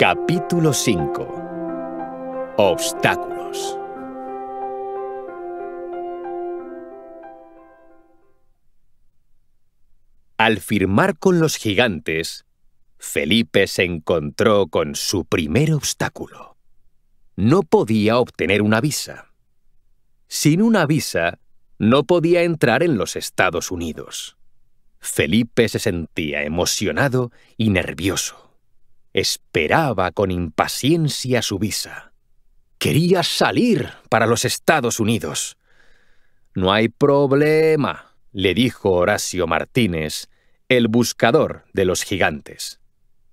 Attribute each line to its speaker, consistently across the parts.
Speaker 1: Capítulo 5. Obstáculos. Al firmar con los gigantes, Felipe se encontró con su primer obstáculo. No podía obtener una visa. Sin una visa, no podía entrar en los Estados Unidos. Felipe se sentía emocionado y nervioso. Esperaba con impaciencia su visa. Quería salir para los Estados Unidos. No hay problema, le dijo Horacio Martínez, el buscador de los gigantes.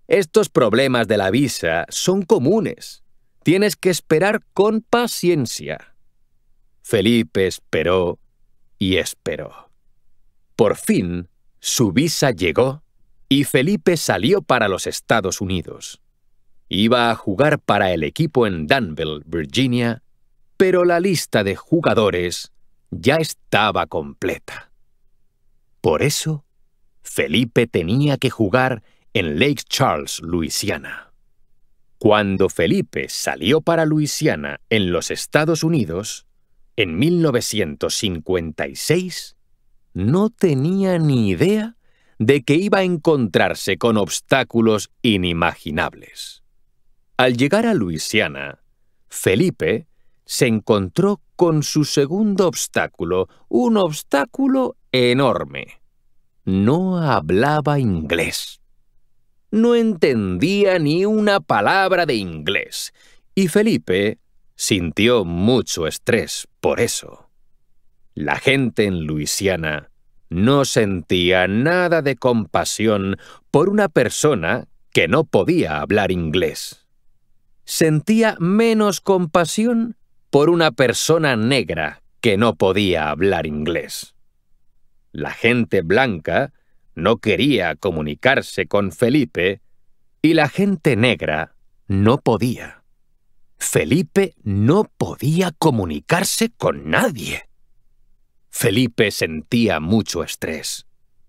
Speaker 1: Estos problemas de la visa son comunes. Tienes que esperar con paciencia. Felipe esperó y esperó. Por fin, su visa llegó y Felipe salió para los Estados Unidos. Iba a jugar para el equipo en Danville, Virginia, pero la lista de jugadores ya estaba completa. Por eso, Felipe tenía que jugar en Lake Charles, Luisiana. Cuando Felipe salió para Luisiana en los Estados Unidos, en 1956, no tenía ni idea de que iba a encontrarse con obstáculos inimaginables. Al llegar a Luisiana, Felipe se encontró con su segundo obstáculo, un obstáculo enorme. No hablaba inglés. No entendía ni una palabra de inglés, y Felipe sintió mucho estrés por eso. La gente en Luisiana no sentía nada de compasión por una persona que no podía hablar inglés. Sentía menos compasión por una persona negra que no podía hablar inglés. La gente blanca no quería comunicarse con Felipe y la gente negra no podía. Felipe no podía comunicarse con nadie. Felipe sentía mucho estrés.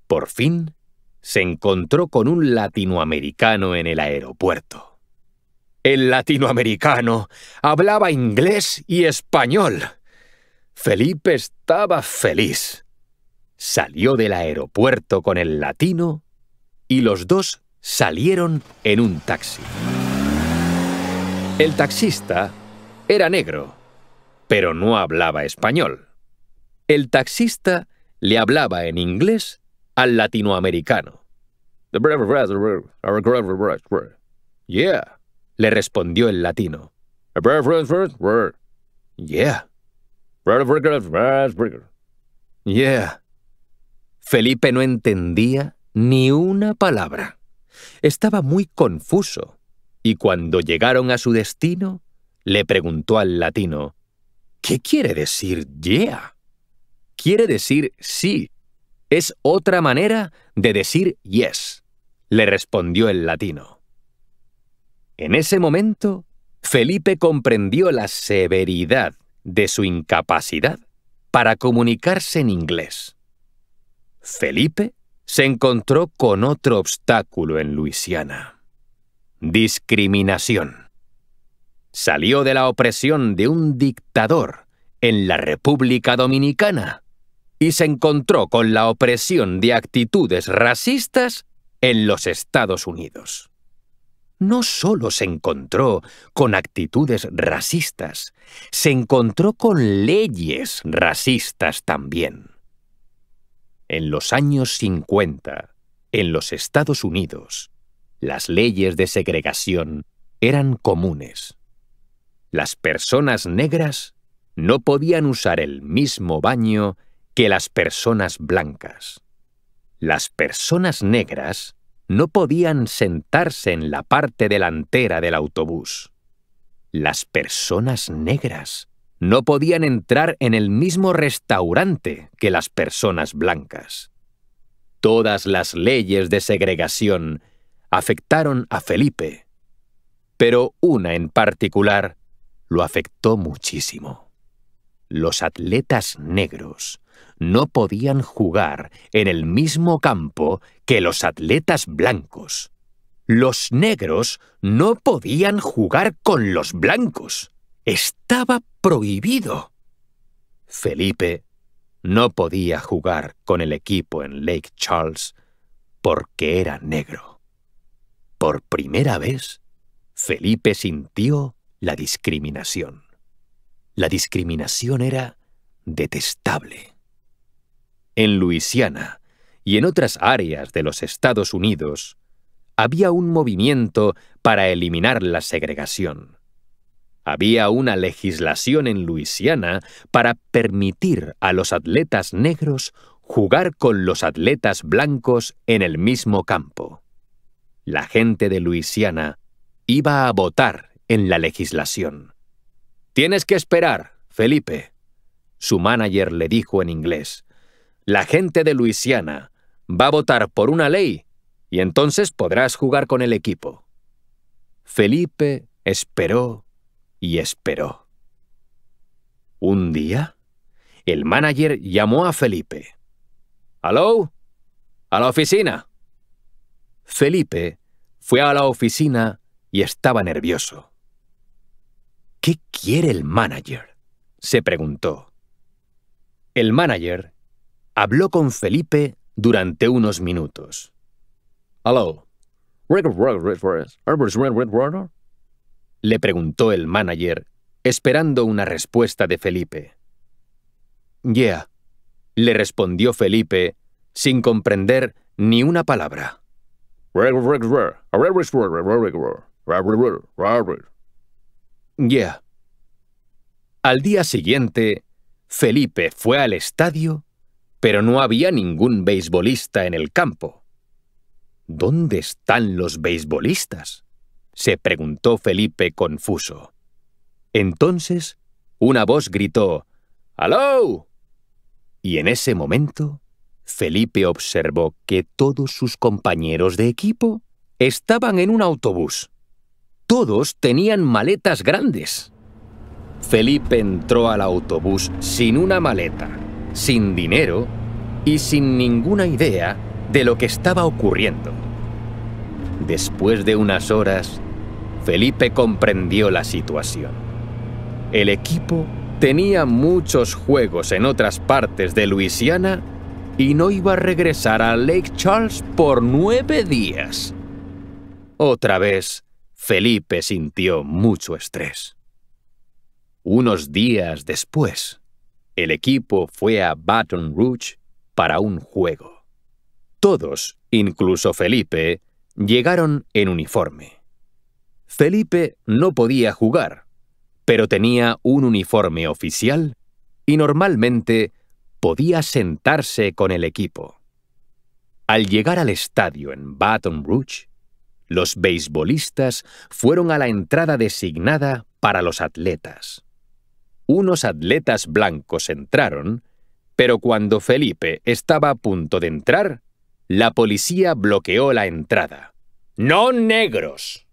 Speaker 1: Por fin, se encontró con un latinoamericano en el aeropuerto. El latinoamericano hablaba inglés y español. Felipe estaba feliz. Salió del aeropuerto con el latino y los dos salieron en un taxi. El taxista era negro, pero no hablaba español. El taxista le hablaba en inglés al latinoamericano. Yeah, le respondió el latino. Yeah. Yeah. Felipe no entendía ni una palabra. Estaba muy confuso y cuando llegaron a su destino le preguntó al latino, ¿Qué quiere decir yeah? quiere decir sí. Es otra manera de decir yes, le respondió el latino. En ese momento, Felipe comprendió la severidad de su incapacidad para comunicarse en inglés. Felipe se encontró con otro obstáculo en Luisiana. Discriminación. Salió de la opresión de un dictador en la República Dominicana y se encontró con la opresión de actitudes racistas en los Estados Unidos. No solo se encontró con actitudes racistas, se encontró con leyes racistas también. En los años 50, en los Estados Unidos, las leyes de segregación eran comunes. Las personas negras no podían usar el mismo baño que las personas blancas. Las personas negras no podían sentarse en la parte delantera del autobús. Las personas negras no podían entrar en el mismo restaurante que las personas blancas. Todas las leyes de segregación afectaron a Felipe, pero una en particular lo afectó muchísimo los atletas negros no podían jugar en el mismo campo que los atletas blancos. Los negros no podían jugar con los blancos. Estaba prohibido. Felipe no podía jugar con el equipo en Lake Charles porque era negro. Por primera vez, Felipe sintió la discriminación. La discriminación era detestable. En Luisiana y en otras áreas de los Estados Unidos había un movimiento para eliminar la segregación. Había una legislación en Luisiana para permitir a los atletas negros jugar con los atletas blancos en el mismo campo. La gente de Luisiana iba a votar en la legislación. Tienes que esperar, Felipe, su manager le dijo en inglés. La gente de Luisiana va a votar por una ley y entonces podrás jugar con el equipo. Felipe esperó y esperó. Un día, el manager llamó a Felipe. ¿Aló? ¿A la oficina? Felipe fue a la oficina y estaba nervioso quiere el manager? se preguntó. El manager habló con Felipe durante unos minutos. Hello. Le preguntó el manager, esperando una respuesta de Felipe. Yeah, le respondió Felipe, sin comprender ni una palabra. Yeah, al día siguiente, Felipe fue al estadio, pero no había ningún beisbolista en el campo. ¿Dónde están los beisbolistas? se preguntó Felipe confuso. Entonces, una voz gritó, ¡Aló! Y en ese momento, Felipe observó que todos sus compañeros de equipo estaban en un autobús. Todos tenían maletas grandes. Felipe entró al autobús sin una maleta, sin dinero y sin ninguna idea de lo que estaba ocurriendo. Después de unas horas, Felipe comprendió la situación. El equipo tenía muchos juegos en otras partes de Luisiana y no iba a regresar a Lake Charles por nueve días. Otra vez, Felipe sintió mucho estrés. Unos días después, el equipo fue a Baton Rouge para un juego. Todos, incluso Felipe, llegaron en uniforme. Felipe no podía jugar, pero tenía un uniforme oficial y normalmente podía sentarse con el equipo. Al llegar al estadio en Baton Rouge, los beisbolistas fueron a la entrada designada para los atletas unos atletas blancos entraron, pero cuando Felipe estaba a punto de entrar, la policía bloqueó la entrada. ¡No negros!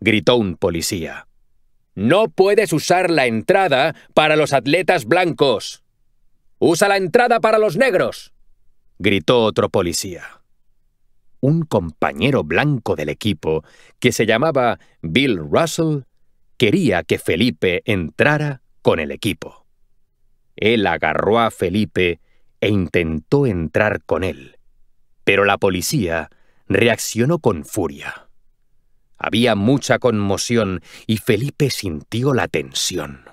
Speaker 1: gritó un policía. No puedes usar la entrada para los atletas blancos. Usa la entrada para los negros, gritó otro policía. Un compañero blanco del equipo, que se llamaba Bill Russell, quería que Felipe entrara con el equipo. Él agarró a Felipe e intentó entrar con él, pero la policía reaccionó con furia. Había mucha conmoción y Felipe sintió la tensión.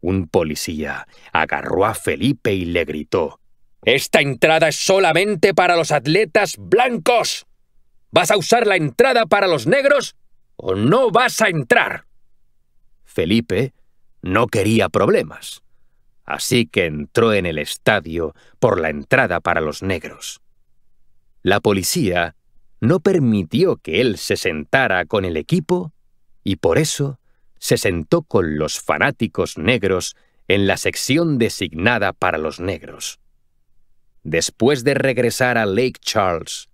Speaker 1: Un policía agarró a Felipe y le gritó, Esta entrada es solamente para los atletas blancos. ¿Vas a usar la entrada para los negros o no vas a entrar? Felipe no quería problemas, así que entró en el estadio por la entrada para los negros. La policía no permitió que él se sentara con el equipo y por eso se sentó con los fanáticos negros en la sección designada para los negros. Después de regresar a Lake Charles,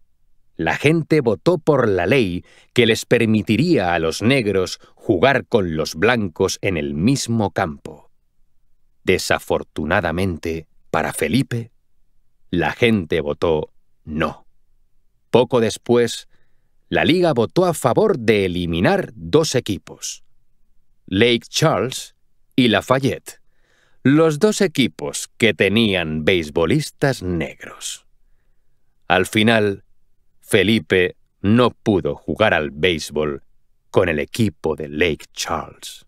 Speaker 1: la gente votó por la ley que les permitiría a los negros jugar con los blancos en el mismo campo. Desafortunadamente, para Felipe, la gente votó no. Poco después, la liga votó a favor de eliminar dos equipos, Lake Charles y Lafayette, los dos equipos que tenían beisbolistas negros. Al final, Felipe no pudo jugar al béisbol con el equipo de Lake Charles.